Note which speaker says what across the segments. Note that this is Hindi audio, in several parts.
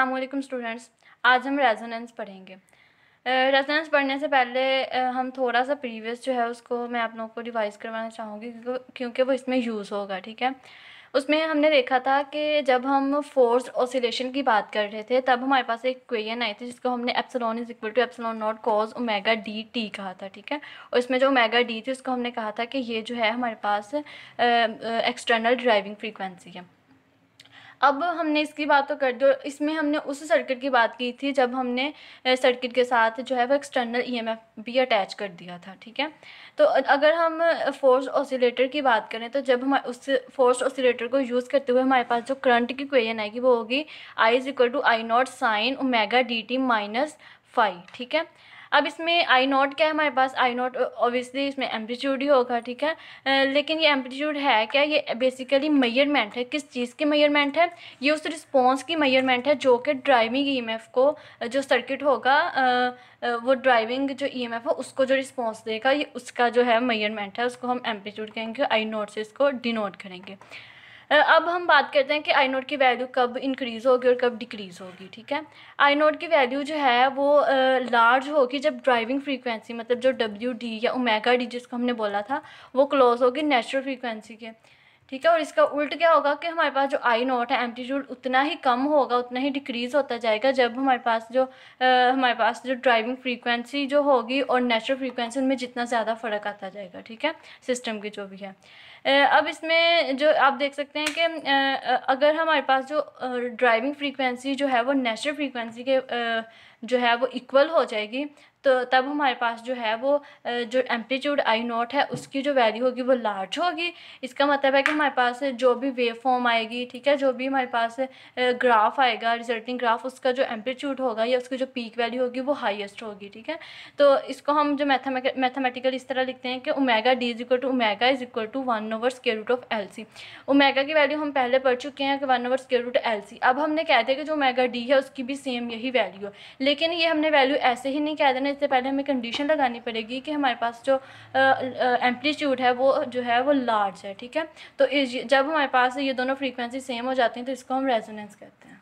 Speaker 1: अस्सलाम स्टूडेंट्स आज हम रेजोनेंस पढ़ेंगे रेजोनेंस पढ़ने से पहले हम थोड़ा सा प्रीवियस जो है उसको मैं आप लोगों को रिवाइज करवाना चाहूँगी क्योंकि वो इसमें यूज़ होगा ठीक है उसमें हमने देखा था कि जब हम फोर्स ऑसिलेशन की बात कर रहे थे तब हमारे पास एक क्वेश्चन आई थी जिसको हमने epsilon is equal to epsilon naught cos omega D T कहा था ठीक है और इसमें जो ओमेगा डी थी उसको हमने कहा था कि ये जो है हमारे पास एक्सटर्नल ड्राइविंग फ्रीक्वेंसी है अब हमने इसकी बात तो कर दी और इसमें हमने उस सर्किट की बात की थी जब हमने सर्किट के साथ जो है वो एक्सटर्नल ईएमएफ भी अटैच कर दिया था ठीक है तो अगर हम फोर्स ऑसिलेटर की बात करें तो जब हम उस फोर्स ऑसिलेटर को यूज़ करते हुए हमारे पास जो करंट की क्वेश्चन आएगी वो होगी I is equal to I naught sine omega D T minus five ठीक है अब इसमें आई नॉट क्या है हमारे पास आई नॉट ऑब्वियसली इसमें एम्पलीट्यूड ही होगा ठीक है लेकिन ये एम्पलीट्यूड है क्या ये बेसिकली मेयरमेंट है किस चीज़ की मेयरमेंट है ये उस रिस्पॉन्स की मेयरमेंट है जो कि ड्राइविंग ई e को जो सर्किट होगा वो ड्राइविंग जो ई e है उसको जो रिस्पॉन्स देगा ये उसका जो है मयरमेंट है उसको हम एम्पलीट्यूड कहेंगे आई नोट से इसको डिनोट करेंगे अब हम बात करते हैं कि आई नोट की वैल्यू कब इंक्रीज़ होगी और कब डिक्रीज़ होगी ठीक है आई नोट की वैल्यू जो है वो लार्ज होगी जब ड्राइविंग फ्रीक्वेंसी मतलब जो डब्ल्यू डी या ओमेगा डी जिसको हमने बोला था वो क्लोज होगी नेचुरल फ्रीक्वेंसी के ठीक है और इसका उल्ट क्या होगा कि हमारे पास जो आई नोट है एम्पलीट्यूड उतना ही कम होगा उतना ही डिक्रीज़ होता जाएगा जब हमारे पास जो आ, हमारे पास जो ड्राइविंग फ्रीक्वेंसी जो होगी और नेचुरल फ्रीक्वेंसी उनमें जितना ज़्यादा फ़र्क आता जाएगा ठीक है सिस्टम की जो भी है अब इसमें जो आप देख सकते हैं कि अगर हमारे पास जो ड्राइविंग फ्रीक्वेंसी जो है वो नेचुरल फ्रीक्वेंसी के जो है वो इक्वल हो जाएगी तो तब हमारे पास जो है वो जो एम्पलीट्यूड आई नॉट है उसकी जो वैल्यू होगी वो लार्ज होगी इसका मतलब है कि हमारे पास जो भी वेव फॉर्म आएगी ठीक है जो भी हमारे पास ग्राफ आएगा रिजल्टिंग ग्राफ उसका जो एम्पलीट्यूड होगा या उसकी जो पीक वैल्यू होगी वो हाइएस्ट होगी ठीक है तो इसको हम जो मैथमेटिकल इस तरह लिखते हैं कि omega D is equal to omega is equal to one over square root of L C omega की वैल्यू हम पहले पढ़ चुके हैं कि one over square root L C अब हमने कह दिया कि जो उमेगा डी है उसकी भी सेम यही वैल्यू है लेकिन ये हमने वैल्यू ऐसे ही नहीं कह देना करने से पहले हमें कंडीशन लगानी पड़ेगी कि हमारे पास जो एम्पलीट्यूड है वो जो है वो लार्ज है ठीक है तो जब हमारे पास ये दोनों फ्रीक्वेंसी सेम हो जाती हैं तो इसको हम रेजोनेंस कहते हैं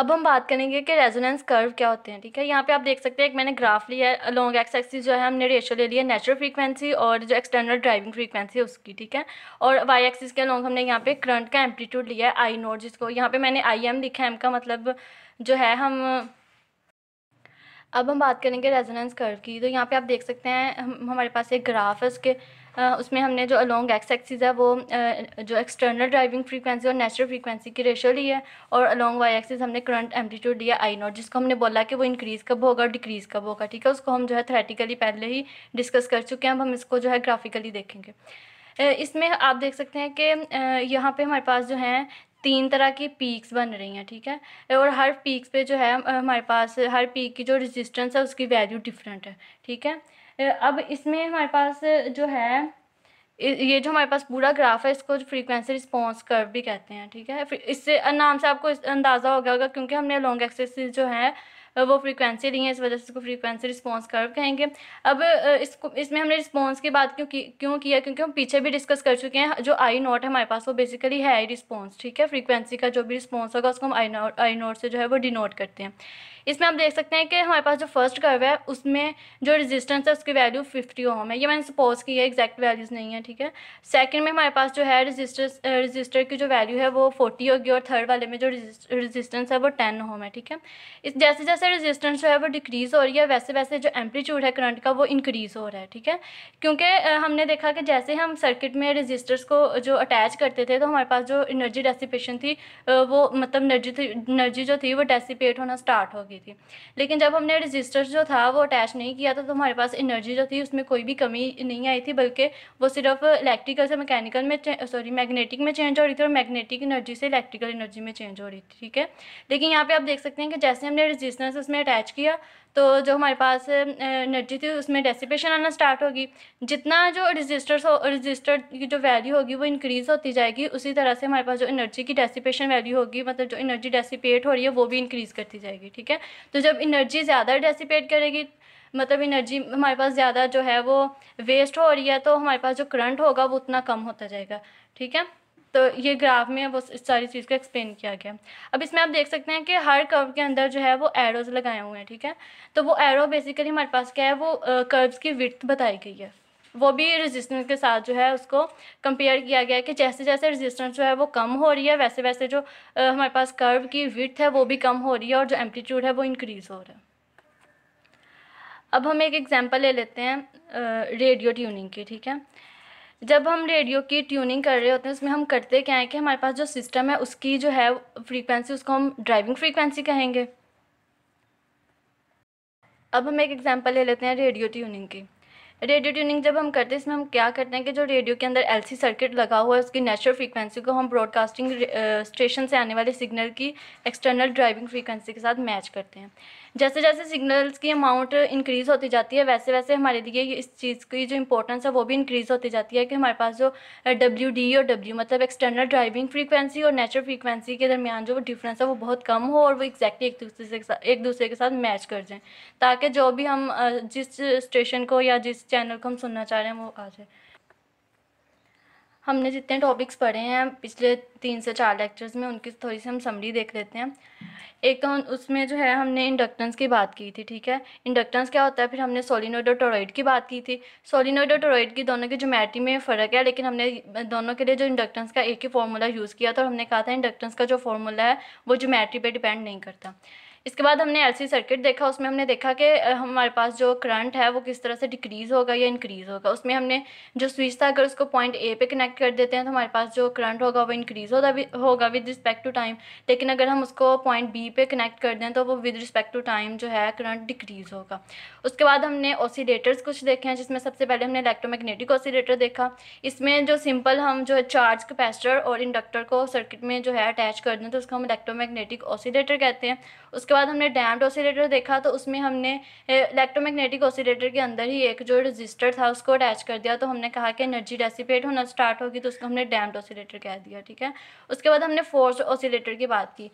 Speaker 1: अब हम बात करेंगे कि रेजोनेंस कर्व क्या होते हैं ठीक है यहाँ पे आप देख सकते हैं एक मैंने ग्राफ लिया है लॉन्ग एक्स एक्सिस जो है हमने रेशो ले लिया नेचुरल फ्रीक्वेंसी और जो एक्सटर्नल ड्राइविंग फ्रीक्वेंसी है उसकी ठीक है और वाई एक्सिस के लॉन्ग हमने यहाँ पे करंट का एम्पलीट्यूड लिया है आई नोट जिसको यहाँ पर मैंने आई एम लिखा है एम का मतलब जो है हम अब हम बात करेंगे रेजोनेंस कर्व की तो यहाँ पे आप देख सकते हैं हम हमारे पास एक ग्राफ है उसके आ, उसमें हमने जो अलोंग एक्स एक्सिस है वो आ, जो एक्सटर्नल ड्राइविंग फ्रीक्वेंसी और नेचुरल फ्रीक्वेंसी की रेशो ली है और अलोंग वाई एक्सिस हमने करंट एम्पलीट्यूड लिया आई नॉट जिसको हमने बोला कि वो इंक्रीज़ कब होगा और डिक्रीज़ कब होगा ठीक है उसको हम जो है थ्रेटिकली पहले ही डिस्कस कर चुके हैं अब हम इसको जो है ग्राफिकली देखेंगे इसमें आप देख सकते हैं कि यहाँ पे हमारे पास जो हैं तीन तरह की पीक्स बन रही हैं ठीक है और हर पीक्स पे जो है हमारे पास हर पीक की जो रेजिस्टेंस है उसकी वैल्यू डिफरेंट है ठीक है अब इसमें हमारे पास जो है ये जो हमारे पास पूरा ग्राफ है इसको फ्रीक्वेंसी रिस्पॉन्स कर्व भी कहते हैं ठीक है इससे नाम से आपको अंदाज़ा हो गया होगा क्योंकि हमने लॉन्ग एक्सेस जो है वो फ्रीक्वेंसी दी है इस वजह से इसको फ्रीक्वेंसी रिस्पॉन्स कर्व कहेंगे अब इसको इसमें हमने रिस्पॉन्स की बात क्यों की क्यों किया क्योंकि हम पीछे भी डिस्कस कर चुके हैं जो आई नॉट है हमारे पास वो बेसिकली है आई रिस्पॉन्स ठीक है फ्रीक्वेंसी का जो भी रिस्पॉन्स होगा उसको हम आई नॉट आई नॉट से जो है वो डिनोट करते हैं इसमें आप देख सकते हैं कि हमारे पास जो फर्स्ट कर्व है उसमें जो रेजिस्टेंस है उसकी वैल्यू फिफ्टी ओम है ये मैंने सपोज की है एग्जैक्ट वैल्यूज़ नहीं है ठीक है सेकेंड में हमारे पास जो है रजिस्टर्स रजिस्टर की जो वैल्यू है वो फोर्टी होगी और थर्ड वाले में जो रजिस्टेंस है वो टेन होम है ठीक है इस जैसे जैसे रजिस्टेंस जो है वो डिक्रीज़ हो रही है वैसे वैसे जो एम्पलीट्यूड है करंट का वो इंक्रीज़ हो रहा है ठीक है क्योंकि हमने देखा कि जैसे हम सर्किट में रजिस्टर्स को जो अटैच करते थे तो हमारे पास जो एनर्जी डेसीपेशन थी वो मतलब एनर्जी थी एनर्जी जो थी वो डेसीपेट होना स्टार्ट होगी रही थी लेकिन जब हमने रजिस्टर जो था वो अटैच नहीं किया था तो हमारे पास एनर्जी जो थी उसमें कोई भी कमी नहीं आई थी बल्कि वो सिर्फ इलेक्ट्रिकल से मैकेनिकल में सॉरी मैग्नेटिक में चेंज हो रही थी और मैग्नेटिक एनर्जी से इलेक्ट्रिकल एनर्जी में चेंज हो रही थी ठीक है लेकिन यहाँ पर आप देख सकते हैं कि जैसे हमने रजिस्टर उसमें अटैच किया तो जो हमारे पास एनर्जी थी उसमें डेसिपेशन आना स्टार्ट होगी जितना जो रजिस्टर्स हो रजिस्टर्ड की जो वैल्यू होगी वो इंक्रीज़ होती जाएगी उसी तरह से हमारे पास जो एनर्जी की डेसिपेशन वैल्यू होगी मतलब जो एनर्जी डेसीपेट हो रही है वो भी इंक्रीज़ करती जाएगी ठीक है तो जब एनर्जी ज़्यादा डेसीपेट करेगी मतलब एनर्जी हमारे पास ज़्यादा जो है वो वेस्ट हो रही है तो हमारे पास जो करंट होगा वो उतना कम होता जाएगा ठीक है तो ये ग्राफ में वो सारी चीज़ को एक्सप्लेन किया गया अब इसमें आप देख सकते हैं कि हर कर्व के अंदर जो है वो एरोज़ लगाए हुए हैं ठीक है तो वो एरो बेसिकली हमारे पास क्या है वो कर्व्स की विथ बताई गई है वो भी रेजिस्टेंस के साथ जो है उसको कंपेयर किया गया है कि जैसे जैसे रेजिस्टेंस जो है वो कम हो रही है वैसे वैसे जो आ, हमारे पास कर्व की विथ है वो भी कम हो रही है और जो एम्पलीट्यूड है वो इंक्रीज़ हो रहा है अब हम एक एग्ज़ाम्पल ले लेते हैं रेडियो ट्यूनिंग की ठीक है जब हम रेडियो की ट्यूनिंग कर रहे होते हैं उसमें हम करते क्या है कि हमारे पास जो सिस्टम है उसकी जो है फ्रीक्वेंसी उसको हम ड्राइविंग फ्रीक्वेंसी कहेंगे अब हम एक एग्जांपल ले लेते हैं रेडियो ट्यूनिंग की रेडियो ट्यूनिंग जब हम करते हैं इसमें हम क्या करते हैं कि जो रेडियो के अंदर एल सर्किट लगा हुआ है उसकी नेचुरल फ्रीक्वेंसी को हम ब्रॉडकास्टिंग स्टेशन से आने वाले सिग्नल की एक्सटर्नल ड्राइविंग फ्रीक्वेंसी के साथ मैच करते हैं जैसे जैसे सिग्नल्स की अमाउंट इंक्रीज़ होती जाती है वैसे वैसे हमारे लिए इस चीज़ की जो इंपॉर्टेंस है वो भी इंक्रीज़ होती जाती है कि हमारे पास जो डब्ल्यू डी और डब्ल्यू मतलब एक्सटर्नल ड्राइविंग फ्रीक्वेंसी और नेचुरल फ्रीक्वेंसी के दरमियान जो डिफरेंस है वो बहुत कम हो और वो एक्जैक्टली एक दूसरे से एक दूसरे के साथ मैच कर जाएँ ताकि जो भी हम जिस स्टेशन को या जिस चैनल को हम सुनना चाह रहे हैं वो आ जाए हमने जितने टॉपिक्स पढ़े हैं पिछले तीन से चार लेक्चर्स में उनकी थोड़ी सी हम समरी देख लेते हैं एक उसमें जो है हमने इंडक्टेंस की बात की थी ठीक है इंडक्टेंस क्या होता है फिर हमने सोलिनोइड और टोरॉइड की बात की थी सोलिनोइड और टोरॉइड की दोनों की जोमेट्री में फ़र्क है लेकिन हमने दोनों के लिए जो इंडक्टेंस का एक ही फार्मूला यूज़ किया था और हमने कहा था इंडक्टेंस का जो फार्मूला है वो ज्योमेट्री पर डिपेंड नहीं करता इसके बाद हमने सी सर्किट देखा उसमें हमने देखा कि हमारे पास जो करंट है वो किस तरह से डिक्रीज़ होगा या इंक्रीज़ होगा उसमें हमने जो स्विच था अगर उसको पॉइंट ए पे कनेक्ट कर देते हैं तो हमारे पास जो करंट होगा वो इंक्रीज़ होगा होगा विद रिस्पेक्ट टू टाइम लेकिन अगर हम उसको पॉइंट बी पे कनेक्ट कर दें तो वो विद रिस्पेक्ट टू टाइम जो है करंट डिक्रीज़ होगा उसके बाद हमने ओसीडेटर्स कुछ देखे हैं जिसमें सबसे पहले हमने इलेक्ट्रोमैग्नेटिक ओसीडेटर देखा इसमें जो सिंपल हम जो है चार्ज कैपेसिटर और इंडक्टर को सर्किट में जो है अटैच कर दें तो उसको हम इलेक्ट्रोमैग्नेटिक ओसीडेटर कहते हैं उसके बाद हमने डैम्ड ऑसिलेटर देखा तो उसमें हमने इलेक्ट्रोमैग्नेटिक ऑसिलेटर के अंदर ही एक जो रजिस्टर था उसको अटैच कर दिया तो हमने कहा कि एनर्जी डेसीपेट होना स्टार्ट होगी तो उसको हमने डैम्ड ऑसिलेटर कह दिया ठीक है उसके बाद हमने फोर्स ऑसिलेटर की बात की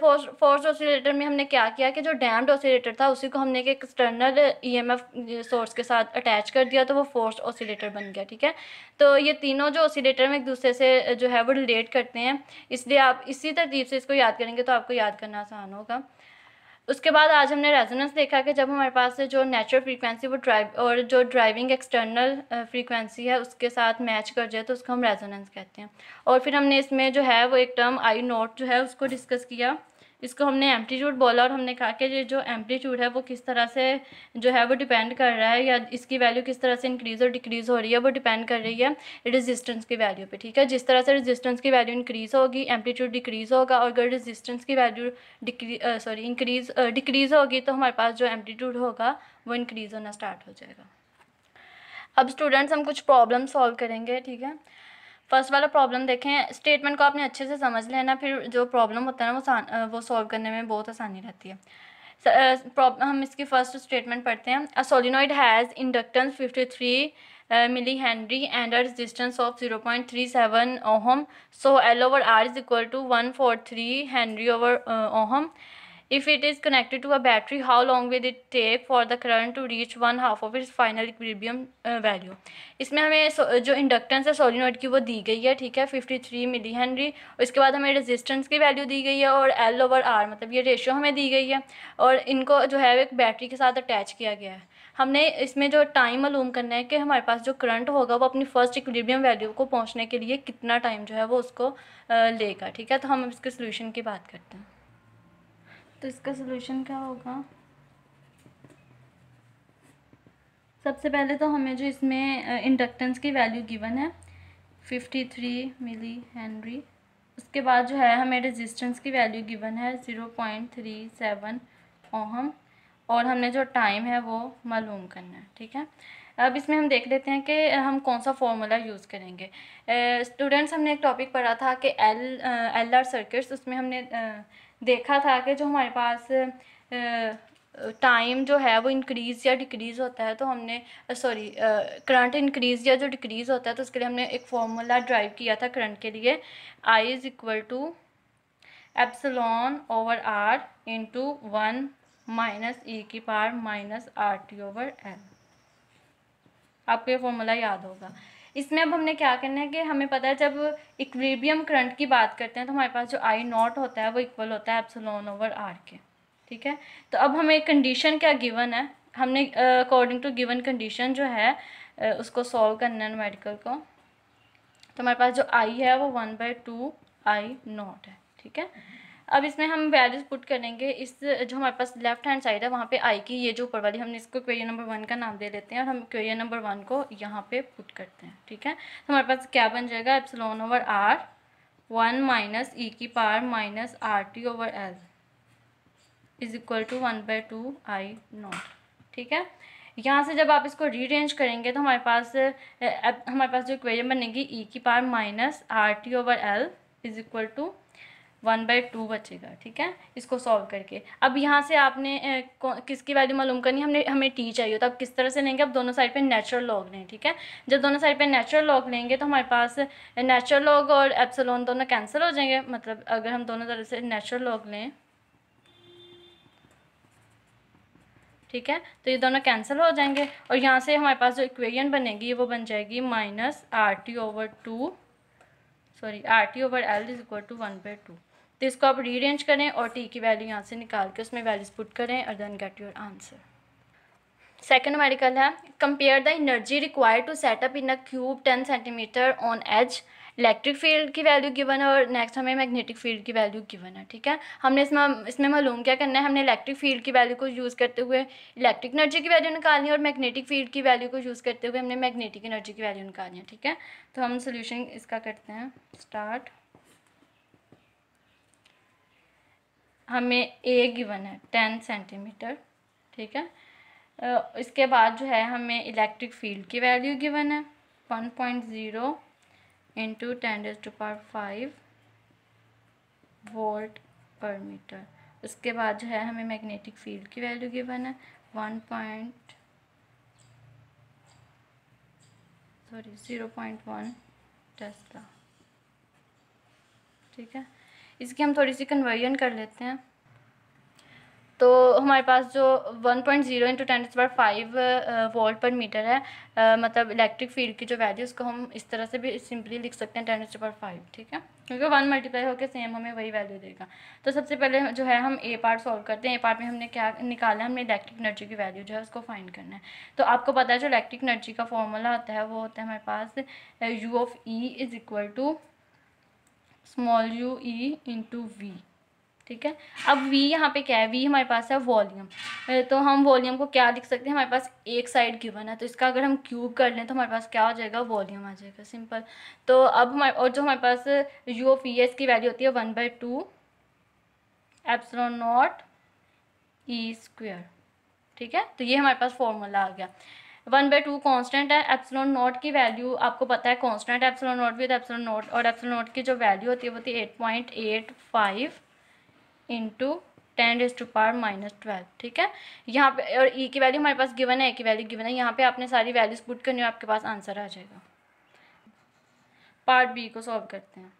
Speaker 1: फोर्स ऑसिलेटर में हमने क्या किया कि जो डैम्ड ऑसिलेटर था उसी को हमने एक एक्सटर्नल ई सोर्स के साथ अटैच कर दिया तो वो फोर्स ऑसिलेटर बन गया ठीक है तो ये तीनों जो ऑसिलेटर में एक दूसरे से जो है वो रिलेट करते हैं इसलिए आप इसी तरतीब से इसको याद करेंगे तो आपको याद करना आसान होगा उसके बाद आज हमने रेजोनेंस देखा कि जब हमारे पास जो नेचुरल फ्रीक्वेंसी वो ड्राइव और जो ड्राइविंग एक्सटर्नल फ्रीक्वेंसी है उसके साथ मैच कर जाए तो उसको हम रेजोनेंस कहते हैं और फिर हमने इसमें जो है वो एक टर्म आई नोट जो है उसको डिस्कस किया इसको हमने एम्पलीट्यूड बोला और हमने कहा कि ये जो एम्पलीट्यूड है वो किस तरह से जो है वो डिपेंड कर रहा है या इसकी वैल्यू किस तरह से इंक्रीज़ और डिक्रीज़ हो रही है वो डिपेंड कर रही है रेजिस्टेंस की वैल्यू पे ठीक है जिस तरह से रेजिस्टेंस की वैल्यू इंक्रीज़ होगी एम्पलीट्यूड डिक्रीज़ होगा और अगर रेजिस्टेंस की value decrease sorry increase decrease होगी तो हमारे पास जो एम्पलीट्यूड होगा वो इंक्रीज़ होना स्टार्ट हो जाएगा अब स्टूडेंट्स हम कुछ प्रॉब्लम सॉल्व करेंगे ठीक है फर्स्ट वाला प्रॉब्लम देखें स्टेटमेंट को आपने अच्छे से समझ लेना फिर जो प्रॉब्लम होता है ना वो वो सॉल्व करने में बहुत आसानी रहती है प्रॉब्लम हम इसकी फर्स्ट स्टेटमेंट पढ़ते हैं a solenoid has inductance fifty three milli henry and a resistance of zero point three seven ohm so L over R is equal to one four three henry over ohm If it is connected to a battery, how long will it take for the current to reach one half of its final equilibrium uh, value? इसमें हमें uh, जो इंडक्टेंस है सोलिनोइड की वो दी गई है ठीक है 53 मिली हेनरी उसके इसके बाद हमें रेजिस्टेंस की वैल्यू दी गई है और एल ओवर आर मतलब ये रेशियो हमें दी गई है और इनको जो है एक बैटरी के साथ अटैच किया गया है हमने इसमें जो टाइम मालूम करना है कि हमारे पास जो करंट होगा वो अपनी फर्स्ट इक्विलिब्रियम वैल्यू को पहुंचने के लिए कितना टाइम जो है वो उसको uh, लेगा ठीक है तो हम इसके सोल्यूशन की बात करते हैं तो इसका सोल्यूशन क्या होगा सबसे पहले तो हमें जो इसमें इंडक्टेंस की वैल्यू गिवन है फिफ्टी थ्री मिली हेनरी उसके बाद जो है हमें रेजिस्टेंस की वैल्यू गिवन है zero point three seven ohm और हमने जो टाइम है वो मालूम करना है ठीक है अब इसमें हम देख लेते हैं कि हम कौन सा फॉर्मूला यूज़ करेंगे स्टूडेंट्स हमने एक टॉपिक पढ़ा था कि एल एल आर सर्किट्स उसमें हमने देखा था कि जो हमारे पास टाइम जो है वो इंक्रीज़ या डिक्रीज़ होता है तो हमने सॉरी करंट इंक्रीज़ या जो डिक्रीज़ होता है तो उसके लिए हमने एक फॉर्मूला ड्राइव किया था करंट के लिए I is equal to epsilon over R into one minus E की power minus R T over L आपको ये फॉर्मूला याद होगा इसमें अब हमने क्या करना है कि हमें पता है जब इक्वेबियम करंट की बात करते हैं तो हमारे पास जो आई नॉट होता है वो इक्वल होता है एप्सलोन ओवर आर के ठीक है तो अब हमें कंडीशन क्या गिवन है हमने अकॉर्डिंग टू गिवन कंडीशन जो है uh, उसको सॉल्व करना है मेडिकल को तो हमारे पास जो आई है वो one by two I naught है ठीक है अब इसमें हम वैल्यूज पुट करेंगे इस जो हमारे पास लेफ्ट हैंड साइड है वहाँ पे आई की ये जो ऊपर वाली हमने इसको क्वेरियन नंबर वन का नाम दे देते हैं और हम क्वेरियन नंबर वन को यहाँ पे पुट करते हैं ठीक है तो हमारे पास क्या बन जाएगा epsilon over R one minus E की power minus R T over L is equal to one by two I naught ठीक है यहाँ से जब आप इसको रीरेंज करेंगे तो हमारे पास हमारे पास जो क्वेरियन बनेगी ई e की power minus R T over L is equal to one by two बचेगा ठीक है इसको सॉल्व करके अब यहाँ से आपने किसकी वैल्यू मालूम करनी हमने हमें टी चाहिए तो आप किस तरह से लेंगे अब दोनों साइड पे नेचुरल लॉग लें ठीक है जब दोनों साइड पे नेचुरल लॉग लेंगे तो हमारे पास नेचुरल लॉग और एप्सलोन दोनों कैंसिल हो जाएंगे मतलब अगर हम दोनों तरह से नेचुरल लॉग लें ठीक है तो ये दोनों कैंसिल हो जाएंगे और यहाँ से हमारे पास जो इक्वेशन बनेगी वो बन जाएगी minus R T over two sorry R T over L is equal to one by two तो इसको आप रीअरेंज करें और टी की वैल्यू यहाँ से निकाल के उसमें वैल्यूज पुट करें और then get your answer second medical है compare the energy required to set up in a cube ten centimetre on edge electric field की वैल्यू गिवन है और नेक्स्ट हमें मैग्नेटिक फील्ड की वैल्यू गिवन है ठीक है हमने इसमें इसमें मालूम क्या करना है हमने इलेक्ट्रिक फील्ड की वैल्यू को यूज़ करते हुए इलेक्ट्रिक एनर्जी की वैल्यू निकालनी है और मैग्नेटिक फील्ड की वैल्यू को यूज़ करते हुए हमने मैग्नेटिक एनर्जी की वैल्यू निकालनी है ठीक है तो हम सोल्यूशन इसका करते हैं स्टार्ट हमें ए गिवन है टेन सेंटीमीटर ठीक है इसके बाद जो है हमें इलेक्ट्रिक फील्ड की वैल्यू गिवन है one point zero into ten raise to power five volt per metre उसके बाद जो है हमें मैग्नेटिक फील्ड की वैल्यू गिवन है one point sorry zero point one tesla ठीक है इसकी हम थोड़ी सी कन्वर्जन कर लेते हैं तो हमारे पास जो 1.0 point zero into ten power five volt per metre है आ, मतलब इलेक्ट्रिक फील्ड की जो वैल्यू उसको हम इस तरह से भी सिंपली लिख सकते हैं टेन पर फाइव ठीक है क्योंकि वन मल्टीप्लाई होकर सेम हमें वही वैल्यू देगा तो सबसे पहले जो है हम ए पार्ट सॉल्व करते हैं ए पार्ट में हमने क्या निकाला हमने इलेक्ट्रिक एनर्जी की वैल्यू जो है उसको फाइंड करना है तो आपको पता है जो इलेक्ट्रिक एनर्जी का फॉर्मूला होता है वो होता है हमारे पास U of E is equal to small U E into V ठीक है अब वी यहाँ पे क्या है वी हमारे पास है वॉल्यूम तो हम वॉल्यूम को क्या लिख सकते हैं हमारे पास एक साइड गिवन है तो इसका अगर हम क्यूब कर लें तो हमारे पास क्या हो जाएगा वॉल्यूम आ जाएगा सिंपल तो अब हमारे और जो हमारे पास यू ऑफ ई एस की वैल्यू होती है one by two epsilon naught E e square ठीक है तो ये हमारे पास फॉर्मूला आ गया वन बाई टू कॉन्स्टेंट है एप्सलॉन नॉट की वैल्यू आपको पता है constant epsilon naught with epsilon naught और एप्सलॉन नॉट की जो वैल्यू होती है वो थी eight point eight five into ten is to power minus twelve ठीक है यहाँ पे और ई e की वैल्यू हमारे पास गिवन है ए की वैल्यू गिवन है यहाँ पे आपने सारी वैल्यूज पुट करनी हो आपके पास आंसर आ जाएगा पार्ट बी को सॉल्व करते हैं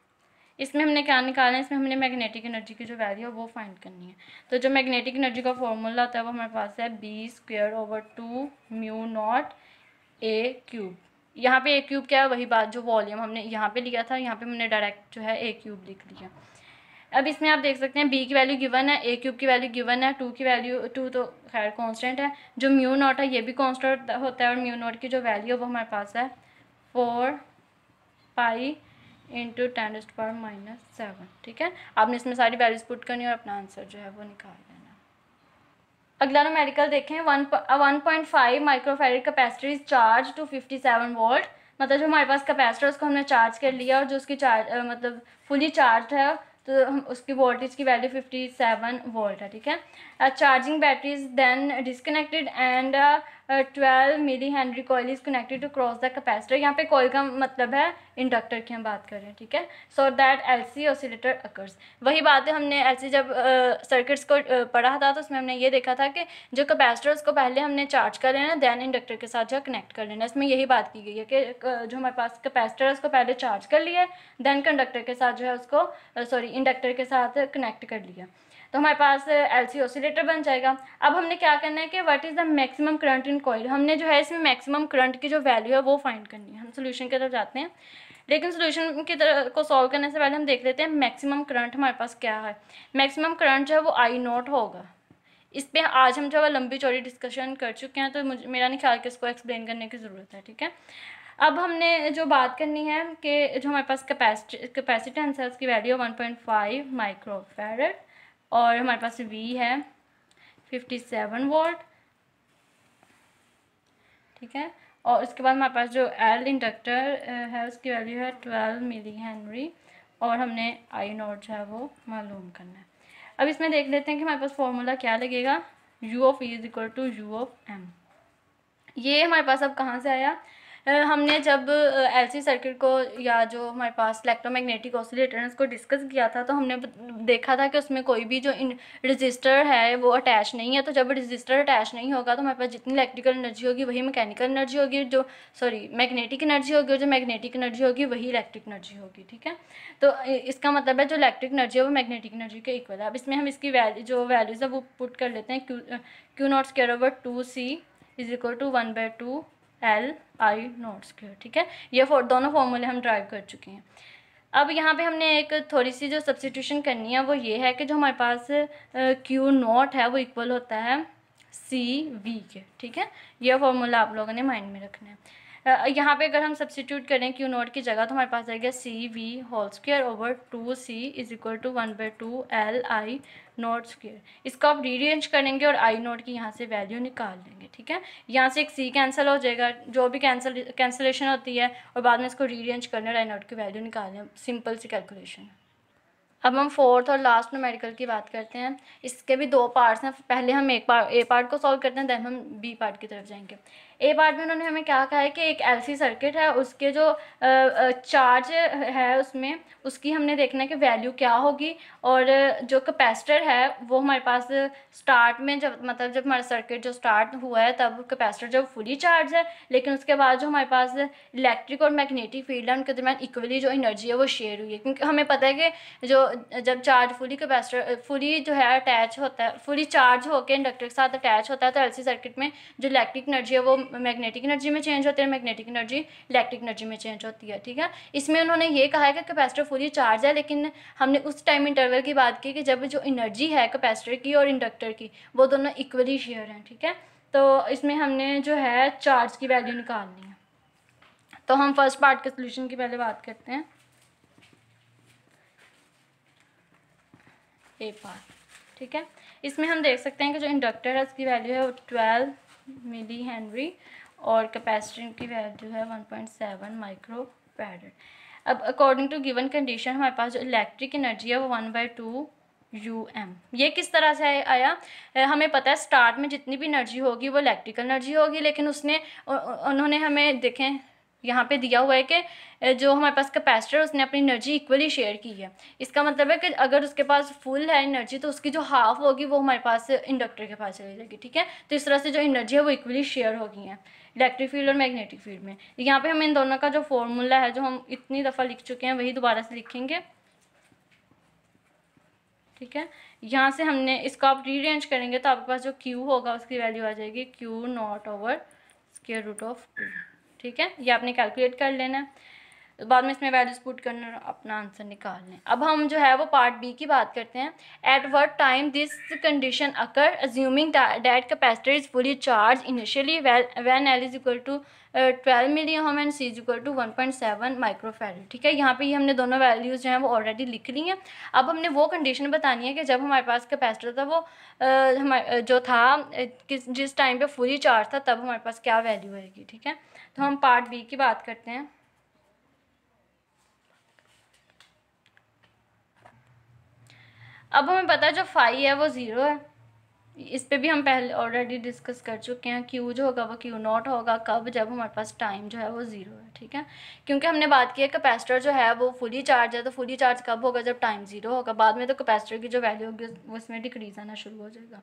Speaker 1: इसमें हमने क्या निकालना है इसमें हमने मैग्नेटिक एनर्जी की जो वैल्यू है वो फाइंड करनी है तो जो मैग्नेटिक एनर्जी का फॉर्मूला होता है वो हमारे पास है B square over two mu naught A cube यहाँ पे ए क्यूब क्या है वही बात जो वॉल्यूम हमने यहाँ पे लिया था यहाँ पे हमने डायरेक्ट जो है ए क्यूब लिख लिया अब इसमें आप देख सकते हैं बी की वैल्यू गिवन है ए क्यूब की वैल्यू गिवन है टू की वैल्यू टू तो खैर कॉन्स्टेंट है जो म्यू नॉट है ये भी कॉन्स्टेंट होता है और म्यू नॉट की जो वैल्यू है वो हमारे पास है four pi into ten raised power minus seven ठीक है आपने इसमें सारी वैल्यूज पुट करनी और अपना आंसर जो है वो निकाल लेना अगला मेडिकल देखें one one point five microfarad capacity is charge to fifty seven volt मतलब जो हमारे पास कैपेसिटर उसको हमने चार्ज कर लिया और जो उसकी चार्ज uh, मतलब फुली चार्ज है तो हम उसकी वोल्टेज की वैल्यू फिफ्टी सेवन वोल्ट है ठीक है Uh, charging battery is then disconnected and twelve milli henry coil is connected to cross the capacitor यहाँ पे कॉल का मतलब है इंडक्टर की हम बात कर रहे हैं ठीक है so that L C oscillator occurs वही बात है हमने एल जब सर्किट्स uh, को uh, पढ़ा था तो उसमें हमने ये देखा था कि जो कैपेसिटर उसको पहले हमने चार्ज कर लेना दैन इंडक्टर के साथ जो कनेक्ट कर लेना इसमें यही बात की गई है कि uh, जो हमारे पास कैपेसिटर है उसको पहले चार्ज कर लिया दैन कंडक्टर के साथ जो है उसको सॉरी uh, इंडक्टर के साथ कनेक्ट कर लिया तो हमारे पास एल सी ओसिलेटर बन जाएगा अब हमने क्या करना है कि what is the maximum current in coil हमने जो है इसमें मैक्सिमम करंट की जो वैल्यू है वो फाइंड करनी है हम सोल्यूशन की तरफ जाते हैं लेकिन सोल्यूशन की तरह को सॉल्व करने से पहले हम देख लेते हैं मैक्सिमम करंट हमारे पास क्या है मैक्सिमम करंट जो है वो आई नॉट होगा इस पर आज हम जो है लंबी चौड़ी डिस्कशन कर चुके हैं तो मुझे मेरा नहीं ख्याल कि इसको एक्सप्लेन करने की ज़रूरत है ठीक है अब हमने जो बात करनी है कि जो हमारे पास कैपेसिटी कैपेसिटेंस है उसकी value one point five micro और हमारे पास वी है फिफ्टी सेवन वोल्ट ठीक है और उसके बाद हमारे पास जो एल इंडक्टर है उसकी वैल्यू है ट्वेल्व मिली हेनरी और हमने आई नोट जो है वो मालूम करना है अब इसमें देख लेते हैं कि हमारे पास फॉर्मूला क्या लगेगा U of E is equal to U of M ये हमारे पास अब कहाँ से आया हमने जब एलसी सर्किट को या जो हमारे पास इलेक्ट्रोमैग्नेटिक ऑसिलेटर को डिस्कस किया था तो हमने देखा था कि उसमें कोई भी जो रजिस्टर है वो अटैच नहीं है तो जब रजिस्टर अटैच नहीं होगा तो हमारे पास जितनी इलेक्ट्रिकल एनर्जी होगी वही मैकेनिकल एनर्जी होगी जो सॉरी मैग्नेटिक एनर्जी होगी और जो मैग्नेटिक एनर्जी होगी वही इलेक्ट्रिक एनर्जी होगी ठीक है तो इसका मतलब है जो इलेक्ट्रिक एनर्जी है वो मैग्नेटिक एनर्जी के इक्वल है अब इसमें हम इसकी वैल्यू जो वैल्यूज़ है वो पुट कर लेते हैं Q Q naught square over two C is equal to one by two L I naught square ठीक है ये फॉर दोनों फॉर्मूले हम ड्राइव कर चुके हैं अब यहाँ पे हमने एक थोड़ी सी जो सब्सिट्यूशन करनी है वो ये है कि जो हमारे पास क्यू नॉट है वो इक्वल होता है सी वी के ठीक है ये फॉर्मूला आप लोगों ने माइंड में रखना है यहाँ पे अगर हम सब्सिट्यूट करें क्यू नोट की जगह तो हमारे पास आएगा C V whole square over two C is equal to one by two L I naught square इसको आप रीअरेंज करेंगे और आई नोट की यहाँ से वैल्यू निकाल लेंगे ठीक है यहाँ से एक सी कैंसिल हो जाएगा जो भी कैंसिल कैंसिलेशन होती है और बाद में इसको कर करना और आई नोट की वैल्यू निकाल लें सिंपल सी कैलकुलेशन अब हम फोर्थ और लास्ट मेडिकल की बात करते हैं इसके भी दो पार्ट्स हैं पहले हम एक पार्ट ए पार्ट को सॉल्व करते हैं दैन हम बी पार्ट की तरफ जाएंगे ए पार्ट में उन्होंने हमें क्या कहा है कि एक एलसी सर्किट है उसके जो चार्ज है उसमें उसकी हमने देखना है कि वैल्यू क्या होगी और जो कैपेसिटर है वो हमारे पास स्टार्ट में जब मतलब जब हमारा सर्किट जो स्टार्ट हुआ है तब कैपेसिटर जब फुली चार्ज है लेकिन उसके बाद जो हमारे पास इलेक्ट्रिक और मैग्नेटिक फील्ड है उनके दरमियान इक्वली जो एनर्जी है वो शेयर हुई है क्योंकि हमें पता है कि जो जब चार्ज फुली कैपेसिटर फुली जो है अटैच होता है फुली चार्ज होकर इंडक्टर के साथ अटैच होता है तो एलसी सर्किट में जो इलेक्ट्रिक एनर्जी है वो मैग्नेटिक एनर्जी में चेंज होते हैं मैग्नेटिक एनर्जी इलेक्ट्रिक एनर्जी में चेंज होती है ठीक है इसमें उन्होंने ये कहा है कि कैपेसिटर फुली चार्ज है लेकिन हमने उस टाइम इंटरवल की बात की कि जब जो एनर्जी है कैपेसिटर की और इंडक्टर की वो दोनों इक्वली शेयर हैं ठीक है तो इसमें हमने जो है चार्ज की वैल्यू निकालनी है तो हम फर्स्ट पार्ट के सोल्यूशन की पहले बात करते हैं ए पार्ट ठीक है इसमें हम देख सकते हैं कि जो इंडक्टर है उसकी वैल्यू है वो ट्वेल्व मिली हेनरी और कैपेसिटर की वैल्यू है one point seven micro farad अब अकॉर्डिंग टू गिवन कंडीशन हमारे पास जो इलेक्ट्रिक एनर्जी है वो one by two U M ये किस तरह से आया हमें पता है स्टार्ट में जितनी भी एनर्जी होगी वो इलेक्ट्रिकल एनर्जी होगी लेकिन उसने उन्होंने हमें देखें यहाँ पे दिया हुआ है कि जो हमारे पास कैपेसिटर है उसने अपनी एनर्जी इक्वली शेयर की है इसका मतलब है कि अगर उसके पास फुल है एनर्जी तो उसकी जो हाफ होगी वो हमारे पास इंडक्टर के पास चली जाएगी ठीक है तो इस तरह से जो एनर्जी है वो इक्वली शेयर होगी है इलेक्ट्रिक फील्ड और मैग्नेटिक फील्ड में यहाँ पे हम इन दोनों का जो फॉर्मूला है जो हम इतनी दफ़ा लिख चुके हैं वही दोबारा से लिखेंगे ठीक है यहाँ से हमने इसको आप रीअरेंज करेंगे तो आपके पास जो क्यू होगा उसकी वैल्यू आ जाएगी Q naught over square root of two ठीक है ये आपने कैलकुलेट कर लेना है तो बाद में इसमें वैल्यूज पुट करना और अपना आंसर निकाल लें अब हम जो है वो पार्ट बी की बात करते हैं at what time this condition occur assuming that capacitor is fully charge initially when L is equal to twelve million ohm and C is equal to one point seven microfarad ठीक है यहाँ पे ये हमने दोनों वैल्यूज़ जो हैं वो ऑलरेडी लिख ली हैं अब हमने वो कंडीशन बतानी है कि जब हमारे पास कैपेसिटर था वो uh, हमारे uh, जो था uh, किस जिस टाइम पे फुली चार्ज था तब हमारे पास क्या वैल्यू आएगी ठीक है तो हम पार्ट बी की बात करते हैं अब हमें पता है जो फाइव है वो ज़ीरो है इस पर भी हम पहले ऑलरेडी डिस्कस कर चुके हैं क्यू जो होगा वो क्यू नॉट होगा कब जब हमारे पास टाइम जो है वो ज़ीरो है ठीक है क्योंकि हमने बात की है कैपेसिटर जो है वो फुली चार्ज है तो फुली चार्ज कब होगा जब टाइम ज़ीरो होगा बाद में तो कैपेसिटर की जो वैल्यू होगी वो उसमें डिक्रीज आना शुरू हो जाएगा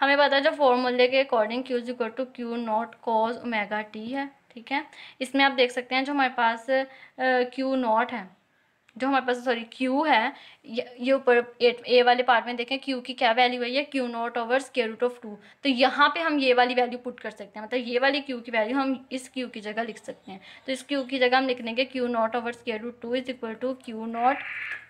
Speaker 1: हमें पता है जो फॉर्मूले के according Q is equal to Q naught cos omega T है ठीक है इसमें आप देख सकते हैं जो हमारे पास क्यू नॉट है जो हमारे पास सॉरी क्यू है ये ऊपर ए वाले पार्ट में देखें क्यू की क्या वैल्यू है ये Q naught over square root of two तो यहाँ पे हम ये वाली वैल्यू पुट कर सकते हैं मतलब ये वाली क्यू की वैल्यू हम इस क्यू की जगह लिख सकते हैं तो इस क्यू की जगह हम लिख देंगे Q naught over square root two is equal to Q naught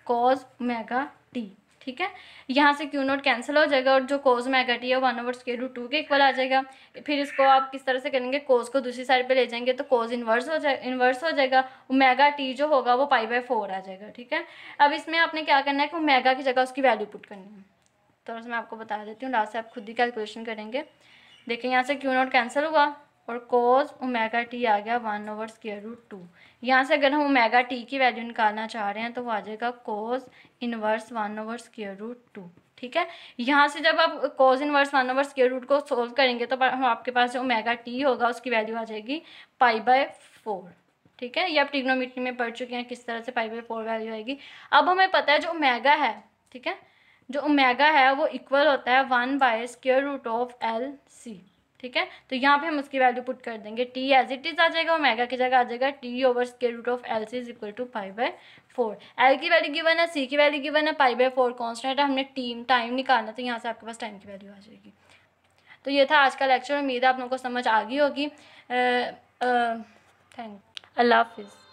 Speaker 1: cos omega T ठीक है यहाँ से क्यू नोट कैंसिल हो जाएगा और जो कोज में घटी है one over square root two के इक्वल आ जाएगा फिर इसको आप किस तरह से करेंगे कोज को दूसरी साइड पे ले जाएंगे तो कोज इन्वर्स हो जाए इन्वर्स हो जाएगा मेगा टी जो होगा वो पाई बाय फोर आ जाएगा ठीक है अब इसमें आपने क्या करना है कि मेगा की जगह उसकी वैल्यू पुट करनी है तो मैं आपको बता देती हूँ लास्ट से आप खुद ही कैलकुलेशन करेंगे देखें यहाँ से क्यू नोट कैंसिल हुआ और कोज़ ओमेगा टी आ गया one over square root two यहाँ से अगर हम ओमेगा टी की वैल्यू निकालना चाह रहे हैं तो वो आ जाएगा cos inverse one over square root two ठीक है यहाँ से जब आप cos inverse one over square root को सोल्व करेंगे तो हम आपके पास जो ओमेगा टी होगा उसकी वैल्यू आ जाएगी पाई बाय फोर ठीक है ये आप टिग्नोमीट्री में पढ़ चुके हैं किस तरह से पाई बाय फोर वैल्यू आएगी अब हमें पता है जो ओमेगा है ठीक है जो ओमेगा है वो इक्वल होता है one by square root of L C ठीक है तो यहाँ पे हम उसकी वैल्यू पुट कर देंगे टी एज इट इज़ आ जाएगा और मेगा की जगह आ जाएगा T over square root of L C is equal to pi by four L की वैल्यू गिवन है सी की वैल्यू गिवन है पाई बाय फोर कॉन्स्टेंट है हमने टीम टाइम निकालना तो यहाँ से आपके पास टाइम की वैल्यू आ जाएगी तो ये था आज का लेक्चर उम्मीद है आप लोगों को समझ आ गई होगी थैंक अल्लाह हाफिज़